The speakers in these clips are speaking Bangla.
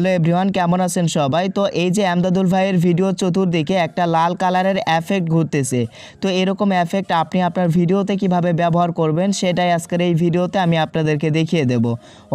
হ্যালো এভরিওয়ান কেমন আছেন সবাই তো এই যে আমদাদুল ভাইয়ের ভিডিও চতুর্দিকে একটা লাল কালারের এফেক্ট ঘুরতেছে তো এরকম এফেক্ট আপনি আপনার ভিডিওতে কিভাবে ব্যবহার করবেন সেটাই আজকের এই ভিডিওতে আমি আপনাদেরকে দেখিয়ে দেব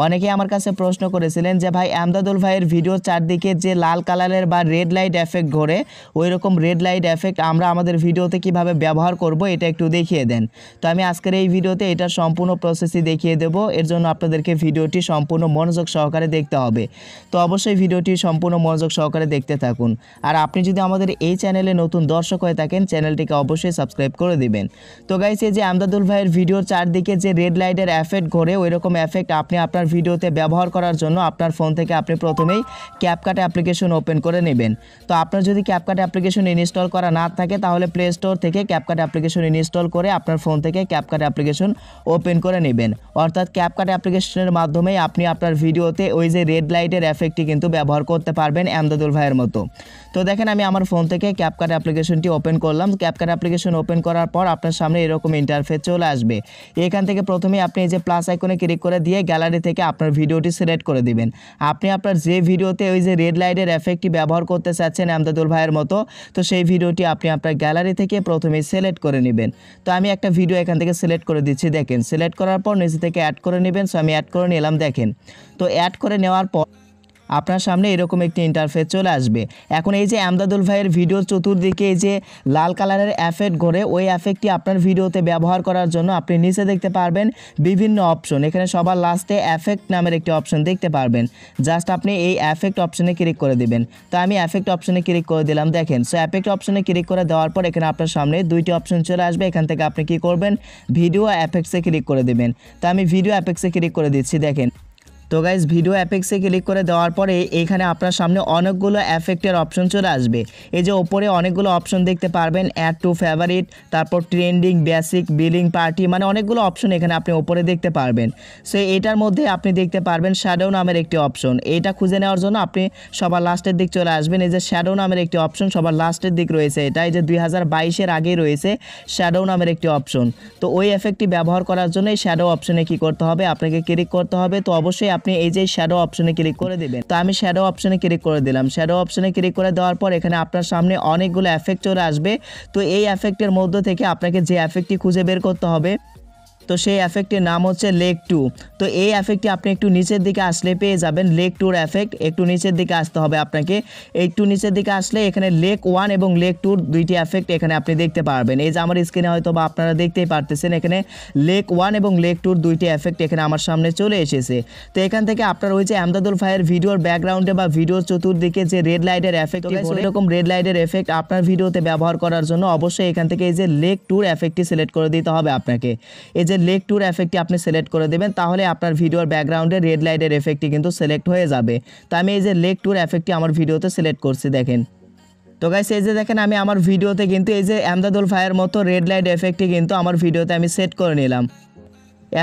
অনেকে আমার কাছে প্রশ্ন করেছিলেন যে ভাই আমদাদুল ভাইয়ের ভিডিও চারদিকে যে লাল কালারের বা রেড লাইট এফেক্ট ঘোরে ওই রকম রেড লাইট এফেক্ট আমরা আমাদের ভিডিওতে কিভাবে ব্যবহার করব এটা একটু দেখিয়ে দেন তো আমি আজকের এই ভিডিওতে এটার সম্পূর্ণ প্রসেসই দেখিয়ে দেব এর জন্য আপনাদেরকে ভিডিওটি সম্পূর্ণ মনোযোগ সহকারে দেখতে হবে তো অবশ্যই ভিডিওটি সম্পূর্ণ মনোযোগ সহকারে দেখতে থাকুন আর আপনি যদি আমাদের এই চ্যানেলে নতুন দর্শক হয়ে থাকেন চ্যানেলটিকে অবশ্যই সাবস্ক্রাইব করে দিবেন তো গাইস এই যে আমদাদুল ভাইয়ের ভিডিওর চারদিকে যে রেড লাইটের এফেক্ট ঘোরে ওই রকম এফেক্ট আপনি আপনার ভিডিওতে ব্যবহার করার জন্য আপনার ফোন থেকে আপনি প্রথমেই ক্যাপকাট অ্যাপ্লিকেশন ওপেন করে নেবেন তো আপনার যদি ক্যাপকাট অ্যাপ্লিকেশন ইনস্টল করা না থাকে তাহলে প্লে স্টোর থেকে ক্যাপকাট অ্যাপ্লিকেশন ইনস্টল করে আপনার ফোন থেকে ক্যাপকাট অ্যাপ্লিকেশন ওপেন করে নেবেন অর্থাৎ ক্যাপকাট অ্যাপ্লিকেশনের মাধ্যমে আপনি আপনার ভিডিওতে ওই যে রেড লাইটের এফেক্টটি কিন্তু ব্যবহার করতে পারবেন এমদাদুল ভাইয়ের মতো তো দেখেন আমি আমার ফোন থেকে ক্যাপকাট অ্যাপ্লিকেশনটি ওপেন করলাম ক্যাপকাট অ্যাপ্লিকেশন ওপেন করার পর আপনার সামনে এরকম ইন্টারফেস চলে আসবে এখান থেকে প্রথমে আপনি এই যে প্লাস আইকনে ক্লিক করে দিয়ে গ্যালারি থেকে আপনার ভিডিওটি সিলেক্ট করে দিবেন আপনি আপনার যে ভিডিওতে ওই যে রেড লাইটের এফেক্টটি ব্যবহার করতে চাচ্ছেন আমদাদুল ভাইয়ের মতো তো সেই ভিডিওটি আপনি আপনার গ্যালারি থেকে প্রথমে সিলেক্ট করে নেবেন তো আমি একটা ভিডিও এখান থেকে সিলেক্ট করে দিচ্ছি দেখেন সিলেক্ট করার পর নিজে থেকে অ্যাড করে নেবেন সো আমি অ্যাড করে নিলাম দেখেন তো অ্যাড করে নেওয়ার পর আপনার সামনে এরকম একটি ইন্টারফেস চলে আসবে এখন এই যে আমদাদুল ভাইয়ের ভিডিওর চতুর্দিকে এই যে লাল কালারের অ্যাফেক্ট ঘরে ওই অ্যাফেক্টটি আপনার ভিডিওতে ব্যবহার করার জন্য আপনি নিচে দেখতে পারবেন বিভিন্ন অপশন এখানে সবার লাস্টে অ্যাফেক্ট নামের একটি অপশন দেখতে পারবেন জাস্ট আপনি এই অ্যাফেক্ট অপশনে ক্লিক করে দিবেন তো আমি অ্যাফেক্ট অপশনে ক্লিক করে দিলাম দেখেন সো অ্যাফেক্ট অপশনে ক্লিক করে দেওয়ার পর এখানে আপনার সামনে দুইটি অপশন চলে আসবে এখান থেকে আপনি কি করবেন ভিডিও অ্যাফেক্টসে ক্লিক করে দেবেন তো আমি ভিডিও অ্যাফেক্টসে ক্লিক করে দিচ্ছি দেখেন তো গাইজ ভিডিও অ্যাপেক্সে ক্লিক করে দেওয়ার পরে এখানে আপনার সামনে অনেকগুলো অ্যাফেক্টের অপশন চলে আসবে এই যে ওপরে অনেকগুলো অপশন দেখতে পারবেন অ্যাড টু ফেভারিট তারপর ট্রেন্ডিং বেসিক বিলিং পার্টি মানে অনেকগুলো অপশন এখানে আপনি ওপরে দেখতে পারবেন সো এটার মধ্যে আপনি দেখতে পারবেন শ্যাডো নামের একটি অপশন এটা খুঁজে নেওয়ার জন্য আপনি সবার লাস্টের দিক চলে আসবেন এই যে শ্যাডো নামের একটি অপশন সবার লাস্টের দিক রয়েছে এটা এই যে দুই হাজার বাইশের আগেই রয়েছে শ্যাডো নামের একটি অপশন তো ওই এফেক্টটি ব্যবহার করার জন্য এই শ্যাডো অপশনে কী করতে হবে আপনাকে ক্লিক করতে হবে তো অবশ্যই আপনি এই যে শ্যাডো অপশনে ক্লিক করে দেবেন তো আমি শ্যাডো অপশনে ক্লিক করে দিলাম শ্যাডো অপশনে ক্লিক করে দেওয়ার পর এখানে আপনার সামনে অনেকগুলো এফেক্ট চলে আসবে তো এই এফেক্টের মধ্য থেকে আপনাকে যে এফেক্টটি খুঁজে বের করতে হবে তো সেই এফেক্টের নাম হচ্ছে লেগ টু তো এই অ্যাফেক্টটি আপনি একটু নিচের দিকে আসলে পেয়ে যাবেন লেগ টুর এফেক্ট একটু নিচের দিকে আসতে হবে আপনাকে একটু নিচের দিকে আসলে এখানে লেগ ওয়ান এবং লেগ টুর দুইটি এফেক্ট এখানে আপনি দেখতে পারবেন এই যে আমার স্ক্রিনে হয়তো বা আপনারা দেখতেই পারতেছেন এখানে লেগ ওয়ান এবং লেগ টুর দুইটি এফেক্ট এখানে আমার সামনে চলে এসেছে তো এখান থেকে আপনার ওই যে আহমদাদুল ভাইয়ের ভিডিওর ব্যাকগ্রাউন্ডে বা ভিডিওর চতুর্দিকে যে রেড লাইটের এফেক্ট এরকম রেড লাইটের এফেক্ট আপনার ভিডিওতে ব্যবহার করার জন্য অবশ্যই এখান থেকে এই যে লেগ টুর এফেক্টটি সিলেক্ট করে দিতে হবে আপনাকে এই যে যে লেক ট্যুর এফেক্টটি আপনি সিলেক্ট করে দেবেন তাহলে আপনার ভিডিওর ব্যাকগ্রাউন্ডে রেড লাইটের এফেক্টটি কিন্তু সিলেক্ট হয়ে যাবে তো আমি এই যে লেক ট্যুর এফেক্টটি আমার ভিডিওতে সিলেক্ট করছি দেখেন তো গাইস এই যে দেখেন আমি আমার ভিডিওতে কিন্তু এই যে আমদাদুল ফায়ার মতো রেড লাইট এফেক্টটি কিন্তু আমার ভিডিওতে আমি সেট করে নিলাম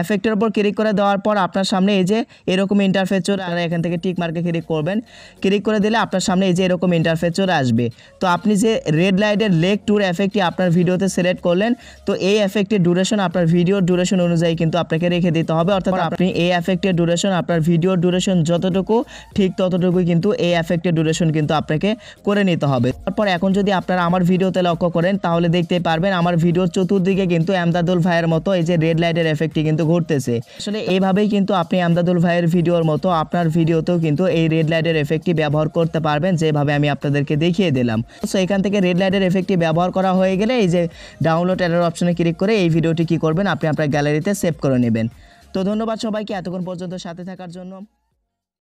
এফেক্টের উপর ক্লিক করে দেওয়ার পর আপনার সামনে এই যে এরকম ইন্টারফেস চলে আর এখান থেকে টিক মার্কে ক্লিক করবেন ক্লিক করে দিলে আপনার সামনে এই যে এরকম ইন্টারফেস চলে আসবে তো আপনি যে রেড লাইটের লেগ ট্যুর এফেক্টটি আপনার ভিডিওতে সিলেক্ট করলেন তো এই এফেক্টের ডিউরেশন আপনার ভিডিওর ডিউরেশন অনুযায়ী কিন্তু আপনাকে রেখে দিতে হবে অর্থাৎ আপনি এই এফেক্টের ডিউরেশন আপনার ভিডিওর ডিউরেশন যতটুকু ঠিক ততটুকুই কিন্তু এই এফেক্টের ডিউরেশন কিন্তু আপনাকে করে নিতে হবে তারপর এখন যদি আপনারা আমার ভিডিওতে লক্ষ্য করেন তাহলে দেখতে পারবেন আমার ভিডিওর চতুর্দিকে কিন্তু এমদাদুল ভাইয়ের মতো এই যে রেড লাইটের এফেক্টটি কিন্তু কিন্তু ঘুরতেছে আসলে এইভাবেই কিন্তু আপনি আমদাদুল ভাইয়ের ভিডিওর মতো আপনার ভিডিওতেও কিন্তু এই রেড লাইটের এফেক্টটি ব্যবহার করতে পারবেন যেভাবে আমি আপনাদেরকে দেখিয়ে দিলাম সো এখান থেকে রেড লাইটের এফেক্টটি ব্যবহার করা হয়ে গেলে এই যে ডাউনলোড এর অপশনে ক্লিক করে এই ভিডিওটি কি করবেন আপনি আপনার গ্যালারিতে সেভ করে নেবেন তো ধন্যবাদ সবাইকে এতক্ষণ পর্যন্ত সাথে থাকার জন্য